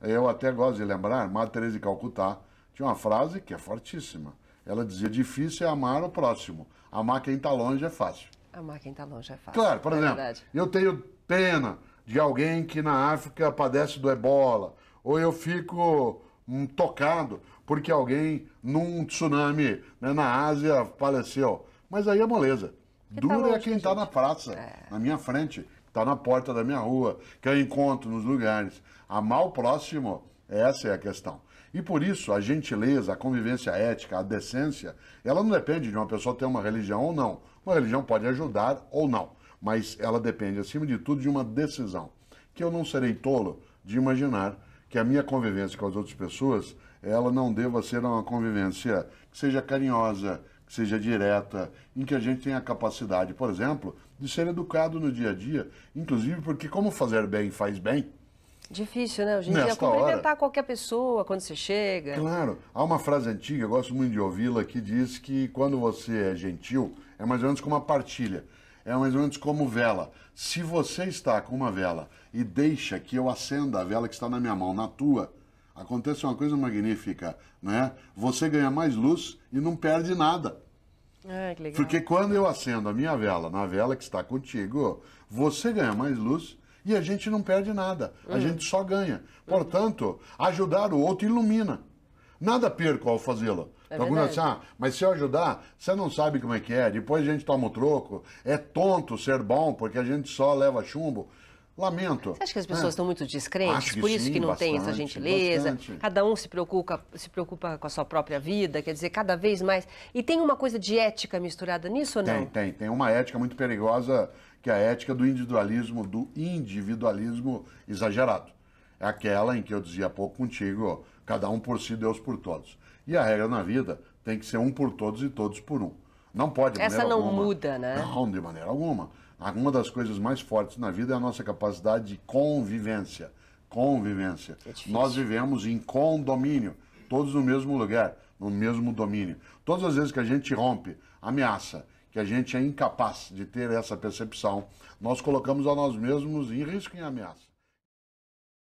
Eu até gosto de lembrar, Madre Teresa de Calcutá tinha uma frase que é fortíssima. Ela dizia: difícil é amar o próximo, amar quem está longe é fácil. Amar quem está longe é fácil. Claro, por é exemplo, verdade. eu tenho pena de alguém que na África padece do ebola, ou eu fico hum, tocado porque alguém num tsunami né, na Ásia faleceu. Mas aí é moleza. Dura tá é longe, é quem está na praça, é... na minha frente está na porta da minha rua, que eu encontro nos lugares. Amar o próximo, essa é a questão. E por isso, a gentileza, a convivência ética, a decência, ela não depende de uma pessoa ter uma religião ou não. Uma religião pode ajudar ou não, mas ela depende, acima de tudo, de uma decisão. Que eu não serei tolo de imaginar que a minha convivência com as outras pessoas, ela não deva ser uma convivência que seja carinhosa, seja direta, em que a gente tenha a capacidade, por exemplo, de ser educado no dia a dia, inclusive porque como fazer bem faz bem. Difícil, né? a em dia, é cumprimentar hora. qualquer pessoa quando você chega. Claro. Há uma frase antiga, eu gosto muito de ouvi-la, que diz que quando você é gentil, é mais ou menos como uma partilha. É mais ou menos como vela. Se você está com uma vela e deixa que eu acenda a vela que está na minha mão, na tua, acontece uma coisa magnífica, né? Você ganha mais luz e não perde nada. É, que legal. Porque quando eu acendo a minha vela, na vela que está contigo, você ganha mais luz e a gente não perde nada. Uhum. A hum. gente só ganha. Portanto, ajudar o outro ilumina. Nada perco ao fazê-lo. É então, assim, ah, mas se eu ajudar, você não sabe como é que é. Depois a gente toma o troco. É tonto ser bom porque a gente só leva chumbo. Lamento. Você acha que as pessoas é. estão é. muito descrentes? Por isso sim, que não bastante, tem essa gentileza. Bastante. Cada um se preocupa, se preocupa com a sua própria vida, quer dizer, cada vez mais. E tem uma coisa de ética misturada nisso ou não? Tem, tem. Tem uma ética muito perigosa, que é a ética do individualismo, do individualismo exagerado. É aquela em que eu dizia há pouco contigo, cada um por si, Deus por todos. E a regra na vida tem que ser um por todos e todos por um. Não pode, de Essa não alguma. muda, né? Não, de maneira alguma. Uma das coisas mais fortes na vida é a nossa capacidade de convivência. Convivência. É Nós vivemos em condomínio, todos no mesmo lugar, no mesmo domínio. Todas as vezes que a gente rompe, ameaça, que a gente é incapaz de ter essa percepção, nós colocamos a nós mesmos em risco e em ameaça.